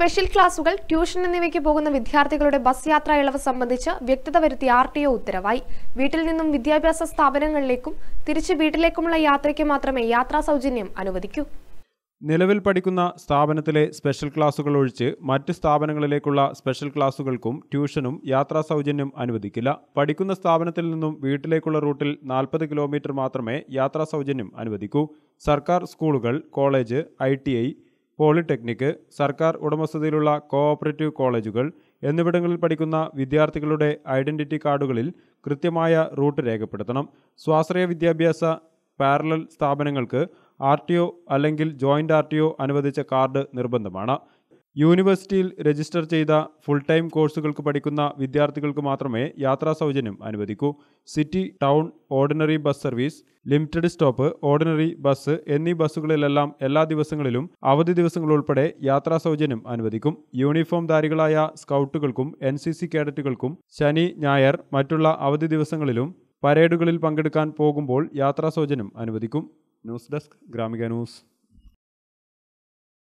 special ക്ലാസുകൾ tuition എന്നിവയ്ക്ക് പോകുന്ന വിദ്യാർത്ഥികളുടെ ബസ് യാത്രാ ഇളവ് സംബന്ധിച്ച് വ്യക്തത വരുത്തി ആർ ടി ഒ ഉത്തരവായി വീട്ടിൽ നിന്നും വിദ്യാഭ്യാസ സ്ഥാപനങ്ങളിലേക്കും തിരിച്ച് വീട്ടിലേക്കുമുള്ള യാത്രയ്ക്ക് മാത്രമേ യാത്രാ സൗജന്യം അനുവദിക്കൂ നിലവിൽ പഠിക്കുന്ന സ്ഥാപനത്തിലെ സ്പെഷ്യൽ ക്ലാസുകൾ ഒഴിച്ച് മറ്റ് സ്ഥാപനങ്ങളിലേക്കുള്ള സ്പെഷ്യൽ ക്ലാസുകൾക്കും ട്യൂഷനും യാത്രാ സൗജന്യം അനുവദിക്കില്ല പഠിക്കുന്ന സ്ഥാപനത്തിൽ നിന്നും വീട്ടിലേക്കുള്ള റൂട്ടിൽ നാൽപ്പത് കിലോമീറ്റർ മാത്രമേ യാത്രാ സൗജന്യം അനുവദിക്കൂ സർക്കാർ സ്കൂളുകൾ കോളേജ് ഐ പോളിടെക്നിക് സർക്കാർ ഉടമസ്ഥതയിലുള്ള കോഓപ്പറേറ്റീവ് കോളേജുകൾ എന്നിവിടങ്ങളിൽ പഠിക്കുന്ന വിദ്യാർത്ഥികളുടെ ഐഡന്റിറ്റി കാർഡുകളിൽ കൃത്യമായ റൂട്ട് രേഖപ്പെടുത്തണം സ്വാശ്രയ വിദ്യാഭ്യാസ പാരലൽ സ്ഥാപനങ്ങൾക്ക് ആർ ടി ഒ അല്ലെങ്കിൽ ജോയിൻറ്റ് ആർ ടി ഒ അനുവദിച്ച കാർഡ് നിർബന്ധമാണ് യൂണിവേഴ്സിറ്റിയിൽ രജിസ്റ്റർ ചെയ്ത ഫുൾ ടൈം കോഴ്സുകൾക്ക് പഠിക്കുന്ന വിദ്യാർത്ഥികൾക്ക് മാത്രമേ യാത്രാ സൗജന്യം അനുവദിക്കൂ city town ordinary bus service limited stop ordinary bus എന്നീ ബസ്സുകളിലെല്ലാം എല്ലാ ദിവസങ്ങളിലും അവധി ദിവസങ്ങൾ ഉൾപ്പെടെ യാത്രാ സൗജന്യം അനുവദിക്കും യൂണിഫോം ധാരികളായ സ്കൗട്ടുകൾക്കും എൻ സി സി കേഡറ്റുകൾക്കും ശനി ഞായർ മറ്റുള്ള അവധി ദിവസങ്ങളിലും പരേഡുകളിൽ പങ്കെടുക്കാൻ പോകുമ്പോൾ യാത്രാ സൗജന്യം അനുവദിക്കും ന്യൂസ് ഡെസ്ക് ഗ്രാമിക ന്യൂസ്